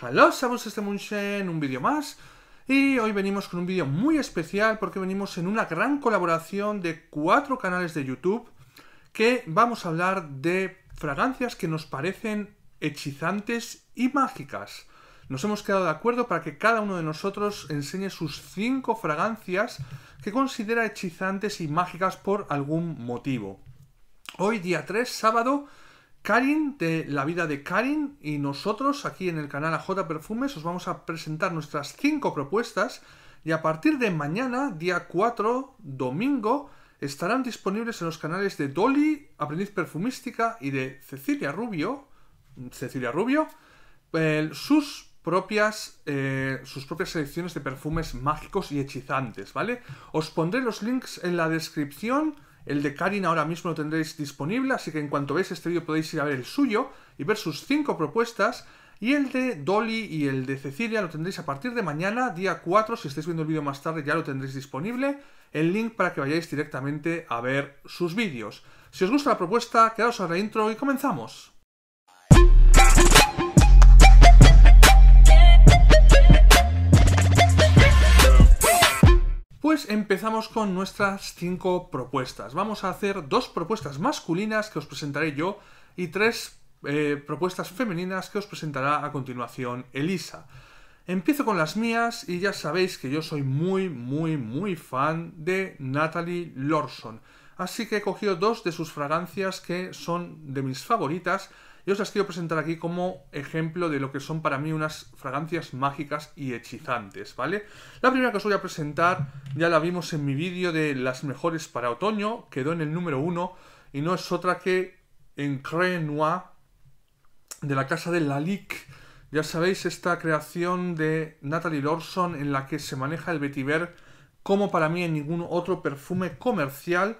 Hola, somos este Munchen, un vídeo más. Y hoy venimos con un vídeo muy especial porque venimos en una gran colaboración de cuatro canales de YouTube que vamos a hablar de fragancias que nos parecen hechizantes y mágicas. Nos hemos quedado de acuerdo para que cada uno de nosotros enseñe sus cinco fragancias que considera hechizantes y mágicas por algún motivo. Hoy día 3, sábado, Karin, de la vida de Karin, y nosotros aquí en el canal AJ Perfumes os vamos a presentar nuestras 5 propuestas y a partir de mañana, día 4, domingo, estarán disponibles en los canales de Dolly, Aprendiz Perfumística y de Cecilia Rubio, Cecilia Rubio, sus propias, eh, sus propias selecciones de perfumes mágicos y hechizantes, ¿vale? Os pondré los links en la descripción el de Karin ahora mismo lo tendréis disponible, así que en cuanto veáis este vídeo podéis ir a ver el suyo y ver sus cinco propuestas. Y el de Dolly y el de Cecilia lo tendréis a partir de mañana, día 4. Si estáis viendo el vídeo más tarde ya lo tendréis disponible. El link para que vayáis directamente a ver sus vídeos. Si os gusta la propuesta, quedaos a la intro y comenzamos. Pues empezamos con nuestras cinco propuestas. Vamos a hacer dos propuestas masculinas que os presentaré yo y tres eh, propuestas femeninas que os presentará a continuación Elisa. Empiezo con las mías y ya sabéis que yo soy muy, muy, muy fan de Natalie Lorson. Así que he cogido dos de sus fragancias que son de mis favoritas yo os las quiero presentar aquí como ejemplo de lo que son para mí unas fragancias mágicas y hechizantes, ¿vale? La primera que os voy a presentar ya la vimos en mi vídeo de las mejores para otoño, quedó en el número uno y no es otra que en Noir de la casa de Lalique. Ya sabéis esta creación de Natalie Lorson en la que se maneja el vetiver como para mí en ningún otro perfume comercial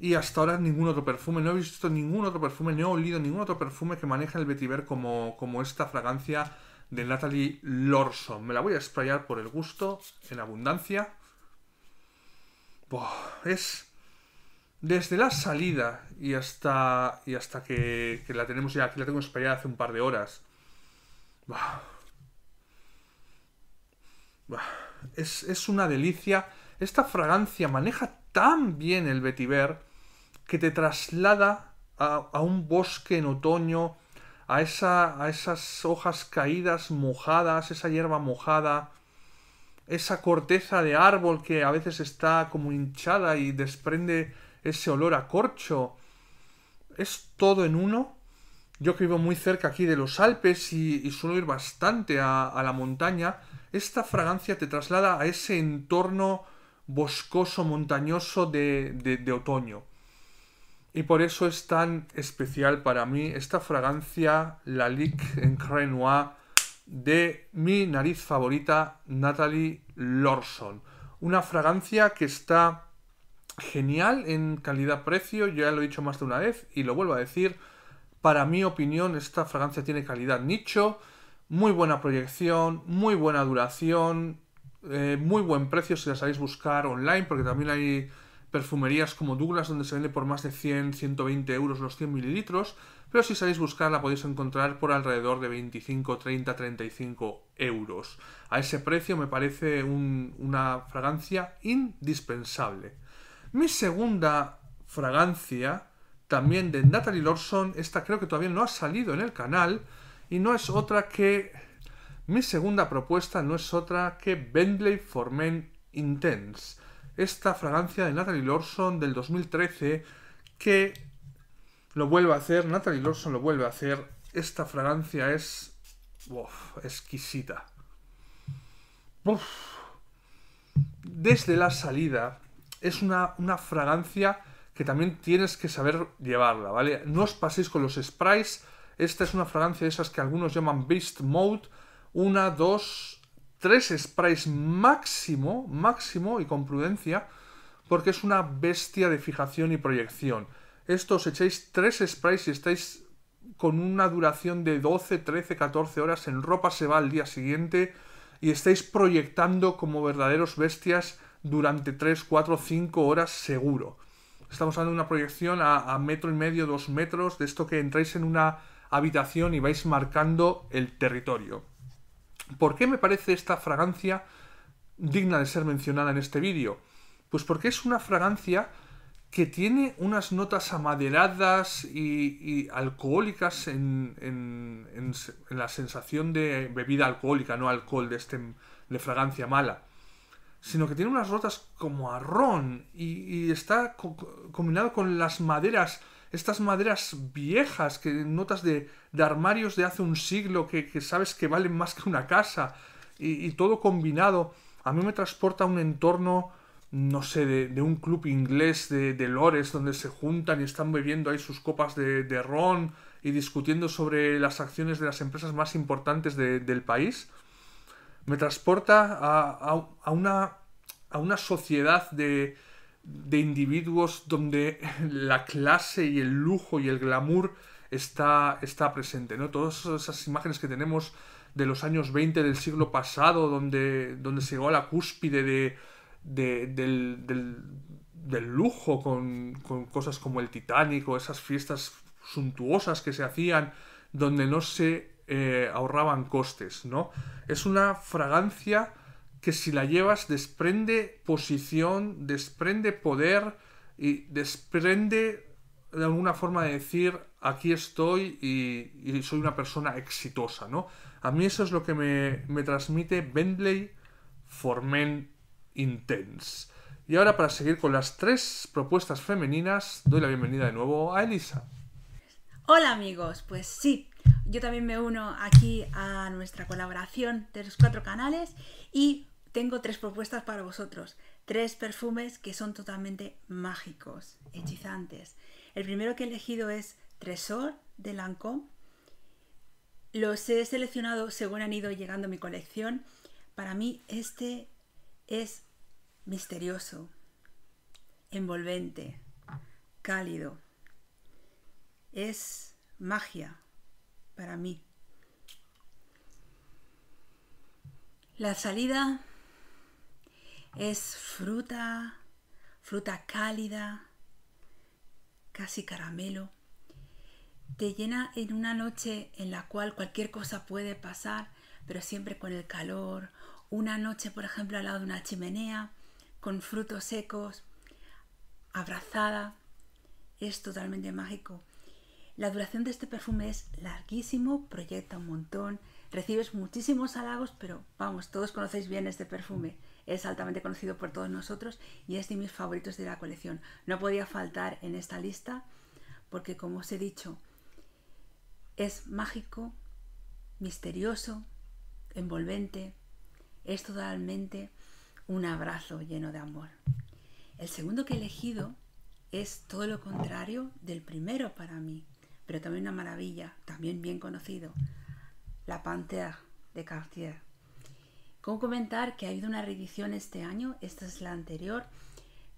y hasta ahora ningún otro perfume, no he visto ningún otro perfume, no he olido ningún otro perfume que maneja el vetiver como, como esta fragancia de Natalie Lorson. Me la voy a sprayar por el gusto, en abundancia. es desde la salida y hasta, y hasta que, la tenemos ya, aquí la tengo sprayada hace un par de horas. Es, es una delicia. Esta fragancia maneja tan bien el vetiver que te traslada a, un bosque en otoño, a, esas hojas caídas, mojadas, esa hierba mojada, esa corteza de árbol que a veces está como hinchada y desprende ese olor a corcho. Es todo en uno. Yo que vivo muy cerca aquí de los Alpes y, suelo ir bastante a, la montaña, esta fragancia te traslada a ese entorno boscoso, montañoso de otoño. Y por eso es tan especial para mí esta fragancia Lalique en Crenoir de mi nariz favorita, Natalie Lorson. Una fragancia que está genial en calidad-precio, ya lo he dicho más de una vez y lo vuelvo a decir. Para mi opinión, esta fragancia tiene calidad nicho, muy buena proyección, muy buena duración, eh, muy buen precio si la sabéis buscar online, porque también hay perfumerías como Douglas, donde se vende por más de 100-120 euros los 100 mililitros, pero si sabéis buscar la podéis encontrar por alrededor de 25, 30, 35 euros. A ese precio me parece una fragancia indispensable. Mi segunda fragancia, también de Natalie Lawson, esta creo que todavía no ha salido en el canal, y no es otra que... Mi segunda propuesta no es otra que Bentley for Intense esta fragancia de Natalie Lorson del 2013 que lo vuelve a hacer, Natalie Lorson lo vuelve a hacer, esta fragancia es exquisita. Desde la salida es una, una fragancia que también tienes que saber llevarla, ¿vale? No os paséis con los sprays, esta es una fragancia de esas que algunos llaman Beast Mode, una, dos, tres sprays máximo, máximo y con prudencia, porque es una bestia de fijación y proyección. Esto os echáis tres sprays y estáis con una duración de 12, 13, 14 horas, en ropa se va al día siguiente y estáis proyectando como verdaderos bestias durante 3, 4, 5 horas seguro. Estamos hablando de una proyección a, a metro y medio, dos metros, de esto que entráis en una habitación y vais marcando el territorio. ¿Por qué me parece esta fragancia digna de ser mencionada en este vídeo? Pues porque es una fragancia que tiene unas notas amaderadas y, alcohólicas en, la sensación de bebida alcohólica, no alcohol de, este, de fragancia mala, sino que tiene unas notas como a ron y, está combinado con las maderas estas maderas viejas que notas de, armarios de hace un siglo que, sabes que valen más que una casa y, todo combinado, a mí me transporta a un entorno, no sé, de, un club inglés de, de, lores donde se juntan y están bebiendo ahí sus copas de, ron y discutiendo sobre las acciones de las empresas más importantes del país. Me transporta a, una, a una sociedad de, de individuos donde la clase y el lujo y el glamour está, está presente. ¿no? Todas esas imágenes que tenemos de los años 20 del siglo pasado, donde, donde se llegó a la cúspide de, del, del, lujo con, con, cosas como el Titanic o esas fiestas suntuosas que se hacían, donde no se eh, ahorraban costes. ¿no? Es una fragancia que si la llevas desprende posición, desprende poder y desprende de alguna forma de decir aquí estoy y, soy una persona exitosa, ¿no? A mí eso es lo que me, me transmite Bentley for Men Intense. Y ahora para seguir con las tres propuestas femeninas, doy la bienvenida de nuevo a Elisa. Hola amigos, pues sí, yo también me uno aquí a nuestra colaboración de los cuatro canales y tengo tres propuestas para vosotros, tres perfumes que son totalmente mágicos, hechizantes. El primero que he elegido es Tresor de Lancôme. Los he seleccionado según han ido llegando a mi colección. Para mí este es misterioso, envolvente, cálido. Es magia para mí. La salida es fruta, fruta cálida, casi caramelo. Te llena en una noche en la cual cualquier cosa puede pasar, pero siempre con el calor. Una noche, por ejemplo, al lado de una chimenea, con frutos secos, abrazada. Es totalmente mágico. La duración de este perfume es larguísimo, proyecta un montón, recibes muchísimos halagos, pero vamos, todos conocéis bien este perfume es altamente conocido por todos nosotros y es de mis favoritos de la colección. No podía faltar en esta lista porque, como os he dicho, es mágico, misterioso, envolvente, es totalmente un abrazo lleno de amor. El segundo que he elegido es todo lo contrario del primero para mí, pero también una maravilla, también bien conocido, La Panthère de Cartier. Como comentar que ha habido una reedición este año, esta es la anterior,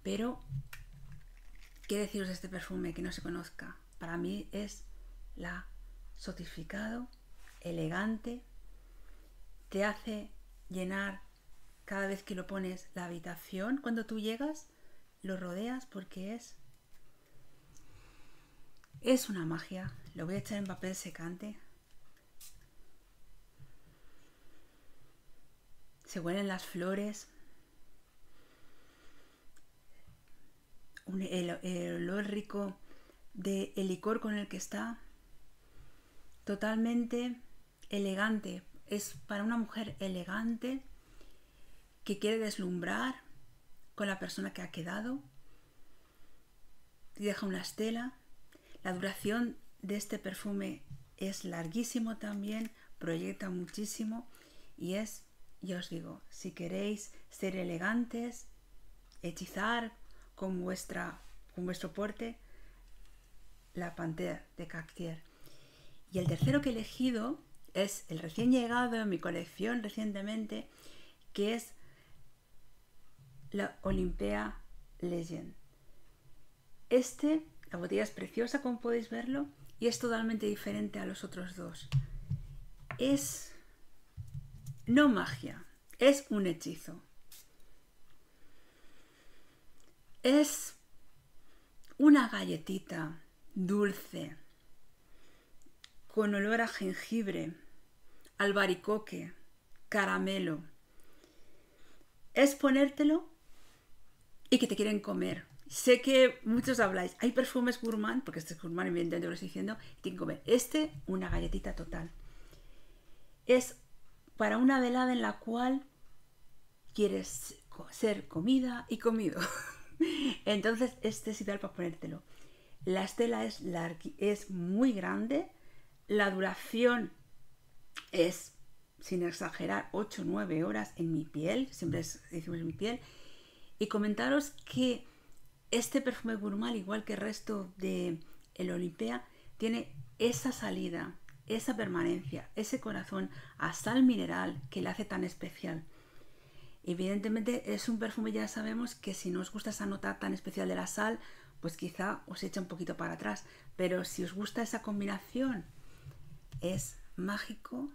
pero ¿qué deciros de este perfume que no se conozca? Para mí es la sotificado, elegante, te hace llenar cada vez que lo pones la habitación, cuando tú llegas, lo rodeas porque es es una magia. Lo voy a echar en papel secante Se huelen las flores. el, olor rico del de licor con el que está. Totalmente elegante. Es para una mujer elegante que quiere deslumbrar con la persona que ha quedado. Y deja una estela. La duración de este perfume es larguísimo también, proyecta muchísimo y es y os digo, si queréis ser elegantes, hechizar con, vuestra, con vuestro porte, la pantera de Cactier. Y el tercero que he elegido es el recién llegado en mi colección recientemente, que es la Olympia Legend. Este, la botella es preciosa como podéis verlo y es totalmente diferente a los otros dos. Es no magia, es un hechizo. Es una galletita dulce, con olor a jengibre, albaricoque, caramelo. Es ponértelo y que te quieren comer. Sé que muchos habláis, hay perfumes gourmand, porque este es gourmand, entiendo lo estoy diciendo, y tienen que comer. Este, una galletita total. Es para una velada en la cual quieres ser comida y comido. Entonces, este es ideal para ponértelo. La estela es, es muy grande, la duración es, sin exagerar, 8 o 9 horas en mi piel, siempre es, decimos en mi piel. Y comentaros que este perfume gourmand, igual que el resto de el Olimpea, tiene esa salida esa permanencia, ese corazón, a sal mineral que le hace tan especial. Evidentemente es un perfume, ya sabemos que si no os gusta esa nota tan especial de la sal, pues quizá os echa un poquito para atrás, pero si os gusta esa combinación, es mágico,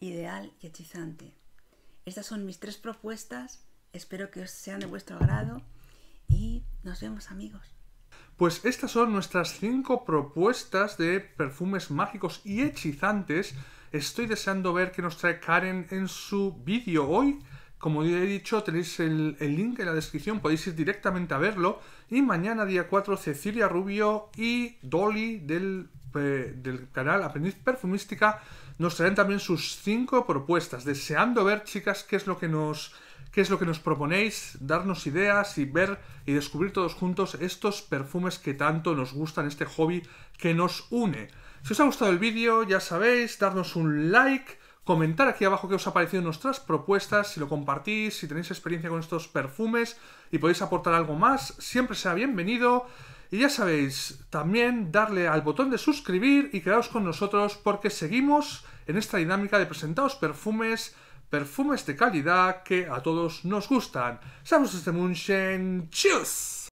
ideal y hechizante. Estas son mis tres propuestas, espero que os sean de vuestro agrado y nos vemos amigos. Pues estas son nuestras 5 propuestas de perfumes mágicos y hechizantes. Estoy deseando ver qué nos trae Karen en su vídeo hoy. Como ya he dicho, tenéis el, link en la descripción, podéis ir directamente a verlo. Y mañana, día 4, Cecilia Rubio y Dolly del, eh, del canal Aprendiz Perfumística nos traen también sus 5 propuestas. Deseando ver, chicas, qué es lo que nos qué es lo que nos proponéis, darnos ideas y ver y descubrir todos juntos estos perfumes que tanto nos gustan, este hobby que nos une. Si os ha gustado el vídeo, ya sabéis, darnos un like, comentar aquí abajo qué os ha parecido nuestras propuestas, si lo compartís, si tenéis experiencia con estos perfumes y podéis aportar algo más, siempre sea bienvenido. Y ya sabéis, también darle al botón de suscribir y quedaros con nosotros porque seguimos en esta dinámica de presentados perfumes perfumes de calidad que a todos nos gustan. Sabes de Munchen, ¡Chus!